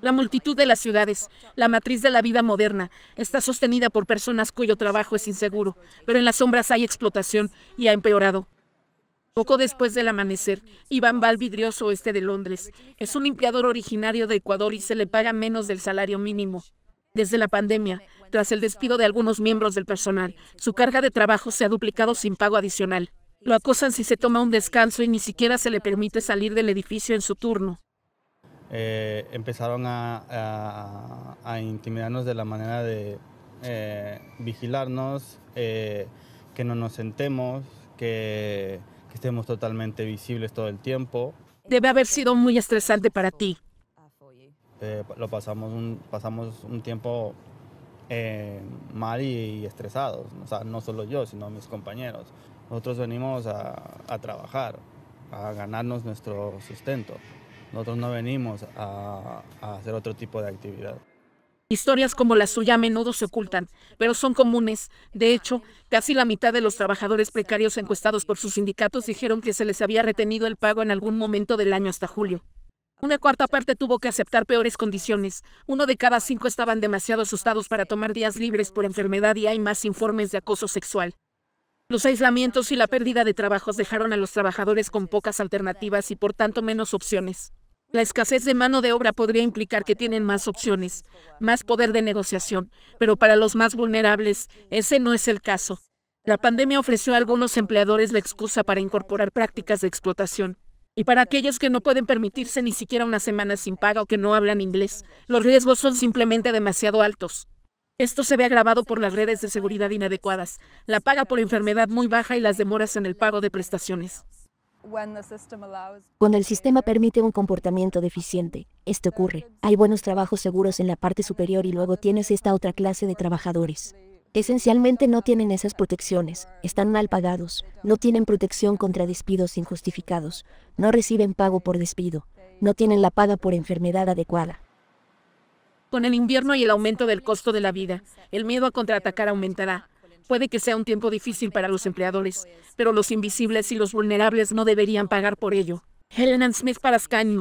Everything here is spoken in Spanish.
La multitud de las ciudades, la matriz de la vida moderna, está sostenida por personas cuyo trabajo es inseguro, pero en las sombras hay explotación y ha empeorado. Poco después del amanecer, Iván va este de Londres. Es un limpiador originario de Ecuador y se le paga menos del salario mínimo. Desde la pandemia, tras el despido de algunos miembros del personal, su carga de trabajo se ha duplicado sin pago adicional. Lo acosan si se toma un descanso y ni siquiera se le permite salir del edificio en su turno. Eh, empezaron a, intimidarnos de la manera de eh, vigilarnos, eh, que no nos sentemos, que, estemos totalmente visibles todo el tiempo. Debe haber sido muy estresante para ti. lo pasamos un, pasamos un tiempo eh, mal y, estresados. O sea, no solo yo, sino mis compañeros. Nosotros venimos a, trabajar, a ganarnos nuestro sustento. Nosotros no venimos a, a hacer otro tipo de actividad. Historias como la suya a menudo se ocultan, pero son comunes. De hecho, casi la mitad de los trabajadores precarios encuestados por sus sindicatos dijeron que se les había retenido el pago en algún momento del año hasta julio. Una cuarta parte tuvo que aceptar peores condiciones. Uno de cada cinco estaban demasiado asustados para tomar días libres por enfermedad y hay más informes de acoso sexual. Los aislamientos y la pérdida de trabajos dejaron a los trabajadores con pocas alternativas y por tanto menos opciones. La escasez de mano de obra podría implicar que tienen más opciones, más poder de negociación, pero para los más vulnerables, ese no es el caso. La pandemia ofreció a algunos empleadores la excusa para incorporar prácticas de explotación, y para aquellos que no pueden permitirse ni siquiera una semana sin paga o que no hablan inglés, los riesgos son simplemente demasiado altos. Esto se ve agravado por las redes de seguridad inadecuadas, la paga por enfermedad muy baja y las demoras en el pago de prestaciones. Cuando el sistema permite un comportamiento deficiente, esto ocurre. Hay buenos trabajos seguros en la parte superior y luego tienes esta otra clase de trabajadores. Esencialmente no tienen esas protecciones, están mal pagados, no tienen protección contra despidos injustificados, no reciben pago por despido, no tienen la paga por enfermedad adecuada. Con el invierno y el aumento del costo de la vida, el miedo a contraatacar aumentará. Puede que sea un tiempo difícil para los empleadores, pero los invisibles y los vulnerables no deberían pagar por ello. Helen Smith para Sky